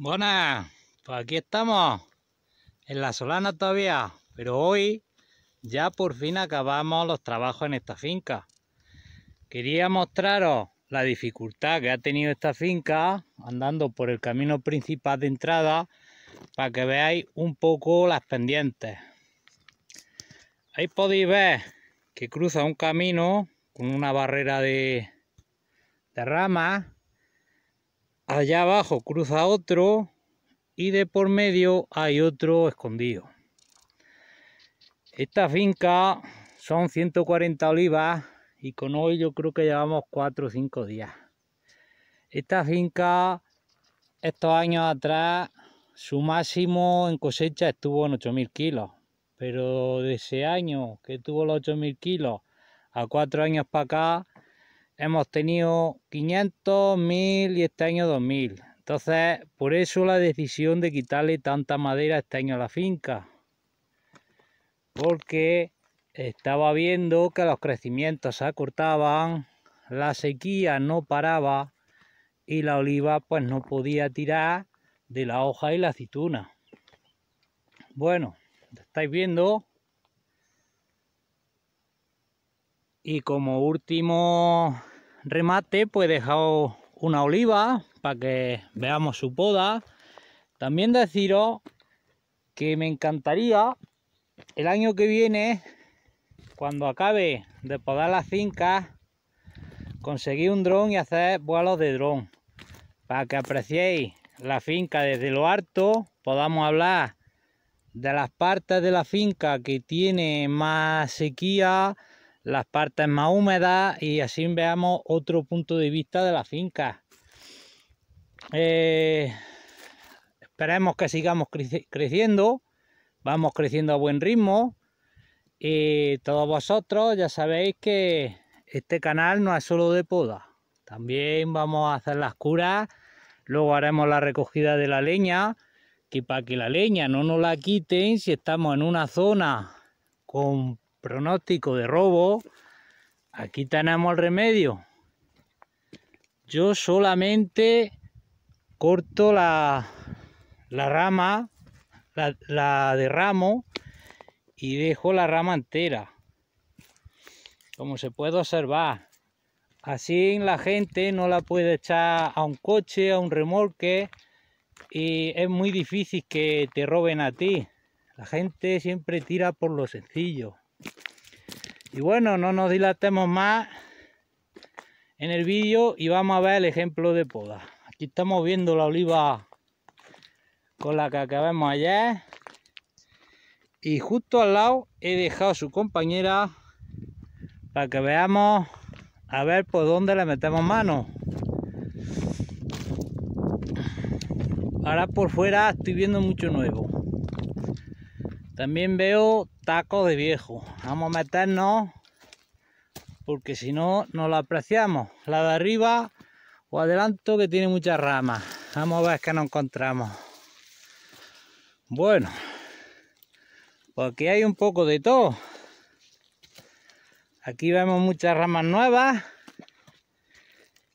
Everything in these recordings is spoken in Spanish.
Buenas, pues aquí estamos, en la solana todavía, pero hoy ya por fin acabamos los trabajos en esta finca. Quería mostraros la dificultad que ha tenido esta finca andando por el camino principal de entrada para que veáis un poco las pendientes. Ahí podéis ver que cruza un camino con una barrera de, de ramas allá abajo cruza otro y de por medio hay otro escondido. Esta finca son 140 olivas y con hoy yo creo que llevamos 4 o 5 días. Esta finca, estos años atrás, su máximo en cosecha estuvo en 8.000 kilos. Pero de ese año que tuvo los 8.000 kilos a 4 años para acá, hemos tenido 500, 1000 y este año 2000. Entonces, por eso la decisión de quitarle tanta madera este año a la finca. Porque estaba viendo que los crecimientos se acortaban, la sequía no paraba y la oliva pues no podía tirar de la hoja y la aceituna. Bueno, estáis viendo. Y como último remate pues he dejado una oliva para que veamos su poda. También deciros que me encantaría el año que viene, cuando acabe de podar la finca conseguir un dron y hacer vuelos de dron. Para que apreciéis la finca desde lo alto, podamos hablar de las partes de la finca que tiene más sequía, las partes más húmedas y así veamos otro punto de vista de la finca. Eh, esperemos que sigamos creciendo, vamos creciendo a buen ritmo y todos vosotros ya sabéis que este canal no es solo de poda, también vamos a hacer las curas, luego haremos la recogida de la leña, que para que la leña no nos la quiten si estamos en una zona con pronóstico de robo, aquí tenemos el remedio. Yo solamente corto la, la rama, la, la derramo y dejo la rama entera. Como se puede observar. Así la gente no la puede echar a un coche, a un remolque. Y es muy difícil que te roben a ti. La gente siempre tira por lo sencillo. Y bueno, no nos dilatemos más en el vídeo y vamos a ver el ejemplo de poda. Aquí estamos viendo la oliva con la que acabamos ayer. Y justo al lado he dejado su compañera para que veamos a ver por dónde le metemos mano. Ahora por fuera estoy viendo mucho nuevo. También veo taco de viejo. Vamos a meternos porque si no, no la apreciamos. La de arriba o adelanto que tiene muchas ramas. Vamos a ver qué nos encontramos. Bueno, porque aquí hay un poco de todo. Aquí vemos muchas ramas nuevas.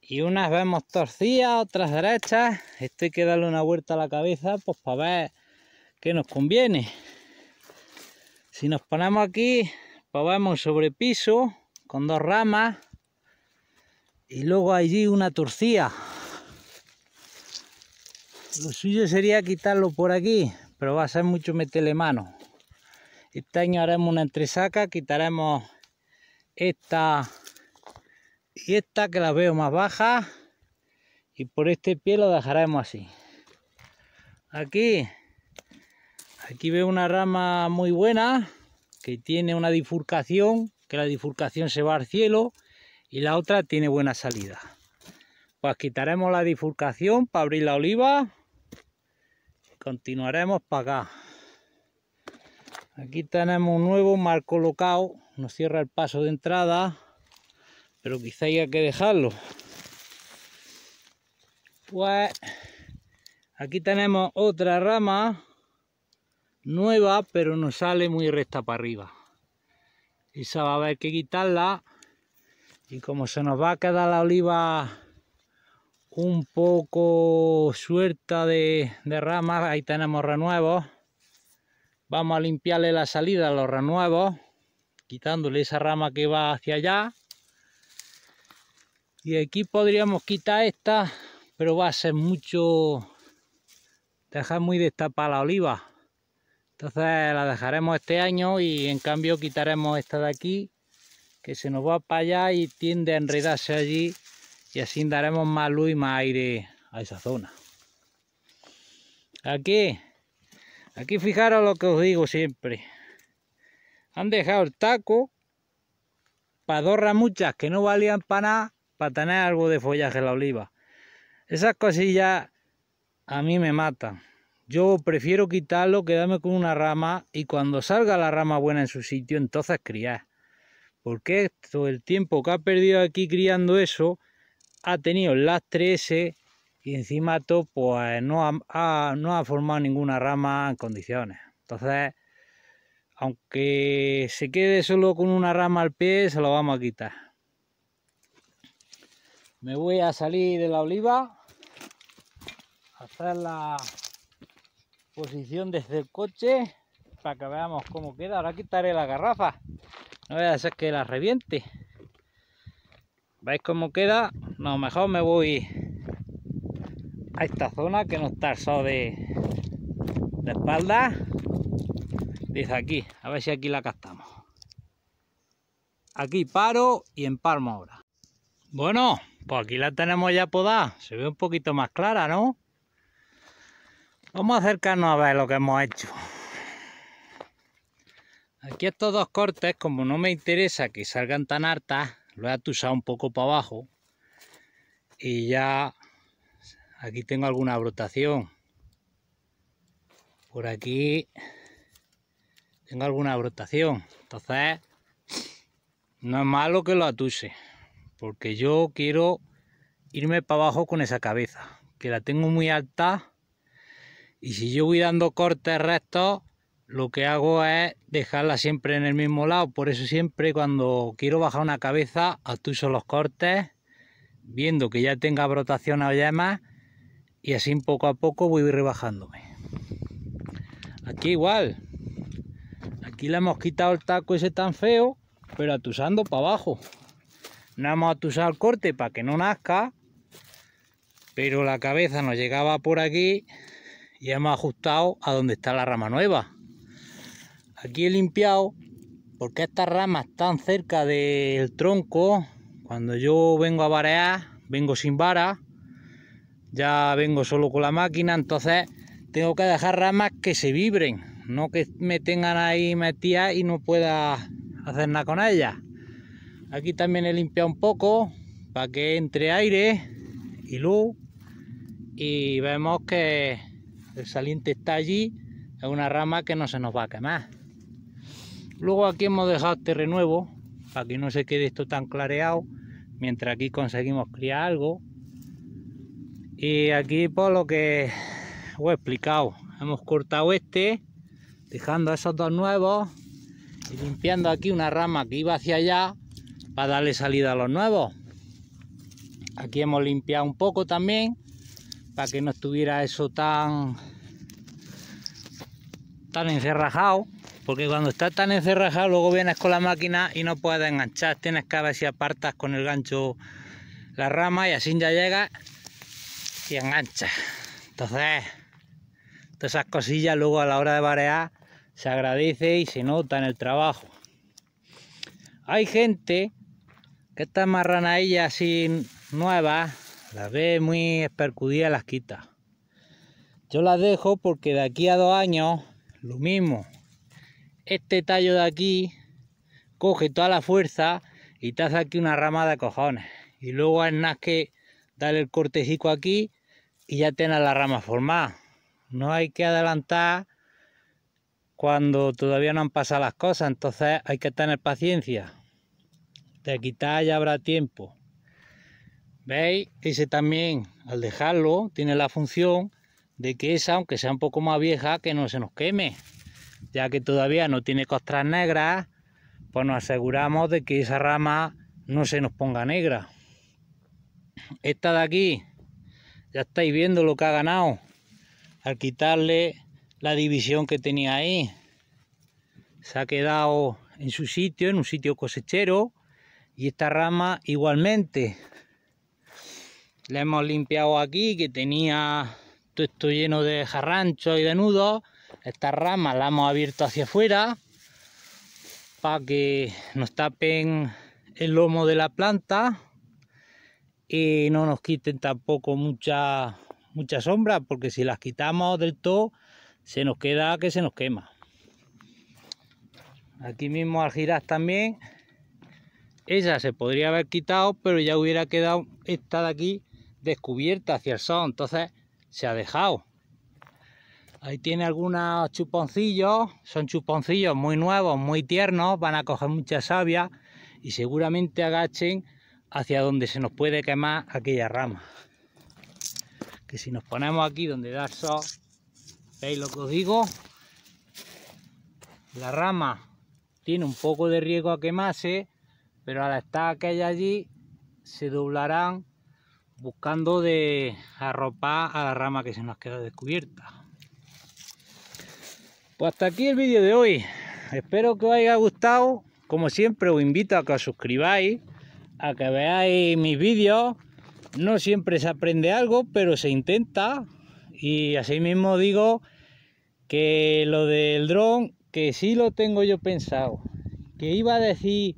Y unas vemos torcidas, otras derechas. Esto hay que darle una vuelta a la cabeza pues para ver qué nos conviene. Si nos ponemos aquí, probamos pues sobre piso con dos ramas y luego allí una torcía. Lo suyo sería quitarlo por aquí, pero va a ser mucho meterle mano. Este año haremos una entresaca, quitaremos esta y esta que la veo más baja y por este pie lo dejaremos así. Aquí Aquí veo una rama muy buena que tiene una difurcación que la difurcación se va al cielo y la otra tiene buena salida. Pues quitaremos la difurcación para abrir la oliva. Continuaremos para acá. Aquí tenemos un nuevo mal colocado, nos cierra el paso de entrada, pero quizá haya que dejarlo. Pues aquí tenemos otra rama nueva, pero no sale muy recta para arriba. Esa va a haber que quitarla. Y como se nos va a quedar la oliva un poco suelta de, ramas, ahí tenemos renuevo. Vamos a limpiarle la salida a los renuevos, quitándole esa rama que va hacia allá. Y aquí podríamos quitar esta, pero va a ser mucho... Dejar muy destapada la oliva. Entonces la dejaremos este año y en cambio quitaremos esta de aquí, que se nos va para allá y tiende a enredarse allí y así daremos más luz y más aire a esa zona. Aquí, aquí fijaros lo que os digo siempre. Han dejado el taco para muchas que no valían para nada, para tener algo de follaje en la oliva. Esas cosillas a mí me matan. Yo prefiero quitarlo, quedarme con una rama y cuando salga la rama buena en su sitio, entonces criar. Porque todo el tiempo que ha perdido aquí criando eso, ha tenido el lastre ese y encima todo, pues no ha, formado ninguna rama en condiciones. Entonces, aunque se quede solo con una rama al pie, se lo vamos a quitar. Me voy a salir de la oliva, hacer la posición desde el coche para que veamos cómo queda. Ahora quitaré la garrafa. No voy a hacer que la reviente. ¿Veis cómo queda? No, mejor me voy a esta zona que no está alzado de, de espalda. Desde aquí. A ver si aquí la captamos. Aquí paro y empalmo ahora. Bueno, pues aquí la tenemos ya podada. Se ve un poquito más clara, ¿no? Vamos a acercarnos a ver lo que hemos hecho. Aquí estos dos cortes, como no me interesa que salgan tan hartas, lo he atusado un poco para abajo. Y ya aquí tengo alguna brotación. Por aquí tengo alguna brotación. Entonces, no es malo que lo atuse. Porque yo quiero irme para abajo con esa cabeza. Que la tengo muy alta y si yo voy dando cortes rectos, lo que hago es dejarla siempre en el mismo lado. Por eso siempre cuando quiero bajar una cabeza, atuso los cortes, viendo que ya tenga brotación a más, y así poco a poco voy rebajándome. Aquí igual. Aquí le hemos quitado el taco ese tan feo, pero atusando para abajo. No hemos atusado el corte para que no nazca, pero la cabeza nos llegaba por aquí y hemos ajustado a donde está la rama nueva. Aquí he limpiado porque estas ramas están cerca del tronco. Cuando yo vengo a varear, vengo sin vara, ya vengo solo con la máquina, entonces tengo que dejar ramas que se vibren, no que me tengan ahí metida y no pueda hacer nada con ellas. Aquí también he limpiado un poco para que entre aire y luz y vemos que el saliente está allí, es una rama que no se nos va a quemar. Luego aquí hemos dejado este renuevo, para que no se quede esto tan clareado, mientras aquí conseguimos criar algo. Y aquí por lo que os he explicado, hemos cortado este, dejando esos dos nuevos y limpiando aquí una rama que iba hacia allá para darle salida a los nuevos. Aquí hemos limpiado un poco también para que no estuviera eso tan tan encerrajado porque cuando está tan encerrajado luego vienes con la máquina y no puedes enganchar tienes que ver si apartas con el gancho la rama y así ya llega y engancha entonces todas esas cosillas luego a la hora de barear se agradece y se nota en el trabajo hay gente que estas marranadillas así nuevas las ve muy espercudidas las quita. Yo las dejo porque de aquí a dos años, lo mismo. Este tallo de aquí coge toda la fuerza y te hace aquí una rama de cojones. Y luego es más que darle el cortejico aquí y ya tienes la rama formada. No hay que adelantar cuando todavía no han pasado las cosas, entonces hay que tener paciencia. De quitar ya habrá tiempo. ¿Veis? Ese también, al dejarlo, tiene la función de que esa, aunque sea un poco más vieja, que no se nos queme. Ya que todavía no tiene costras negras, pues nos aseguramos de que esa rama no se nos ponga negra. Esta de aquí, ya estáis viendo lo que ha ganado al quitarle la división que tenía ahí. Se ha quedado en su sitio, en un sitio cosechero, y esta rama igualmente. Le hemos limpiado aquí, que tenía todo esto lleno de jarranchos y de nudos. Estas ramas las hemos abierto hacia afuera para que nos tapen el lomo de la planta y no nos quiten tampoco mucha, mucha sombra, porque si las quitamos del todo, se nos queda que se nos quema. Aquí mismo al girar también, esa se podría haber quitado, pero ya hubiera quedado esta de aquí descubierta hacia el sol, entonces se ha dejado. Ahí tiene algunos chuponcillos, son chuponcillos muy nuevos, muy tiernos, van a coger mucha savia y seguramente agachen hacia donde se nos puede quemar aquella rama. Que si nos ponemos aquí donde da el sol, ¿veis lo que os digo? La rama tiene un poco de riesgo a quemarse, pero al estar aquella allí se doblarán buscando de arropar a la rama que se nos queda descubierta. Pues hasta aquí el vídeo de hoy. Espero que os haya gustado. Como siempre os invito a que os suscribáis, a que veáis mis vídeos. No siempre se aprende algo, pero se intenta. Y así mismo digo que lo del dron, que sí lo tengo yo pensado. Que iba a decir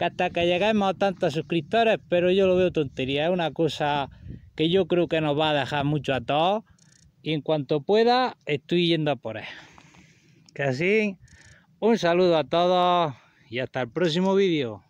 que hasta que lleguemos a tantos suscriptores, pero yo lo veo tontería, es una cosa que yo creo que nos va a dejar mucho a todos. Y en cuanto pueda, estoy yendo a por él. Que así, un saludo a todos y hasta el próximo vídeo.